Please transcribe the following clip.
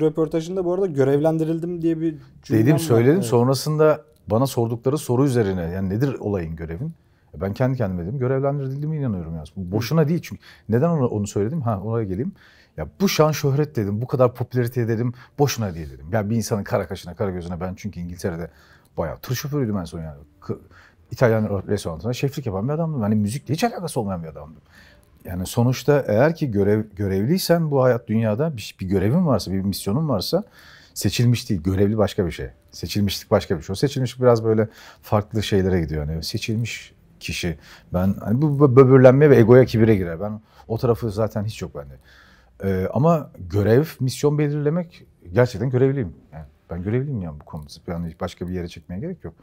Röportajında bu arada görevlendirildim diye bir cümle Dedim söyledim evet. sonrasında bana sordukları soru üzerine yani nedir olayın görevin? E, ben kendi kendime dedim görevlendirildiğime inanıyorum yani. boşuna değil çünkü. Neden onu, onu söyledim? Ha oraya geleyim. Ya bu şan şöhret dedim, bu kadar popülarite dedim, boşuna değil dedim. Ya bir insanın kara kaşına, kara gözüne ben çünkü İngiltere'de bayağı tır şoförüydüm en son yani. İtalyan restoranında şeflik yapan bir adamdım. yani müzikle hiç alakası olmayan bir adamdım. Yani sonuçta eğer ki görev görevliysen bu hayat dünyada bir, bir görevin varsa, bir misyonun varsa seçilmiş değil, görevli başka bir şey. Seçilmişlik başka bir şey. O seçilmişlik biraz böyle farklı şeylere gidiyor. Yani seçilmiş kişi. Ben hani bu böbürlenme ve egoya kibire girer. Ben o tarafı zaten hiç yok bende. Ee, ama görev, misyon belirlemek gerçekten görevliyim. Yani ben görevliyim yani bu konuda. Yani başka bir yere çekmeye gerek yok.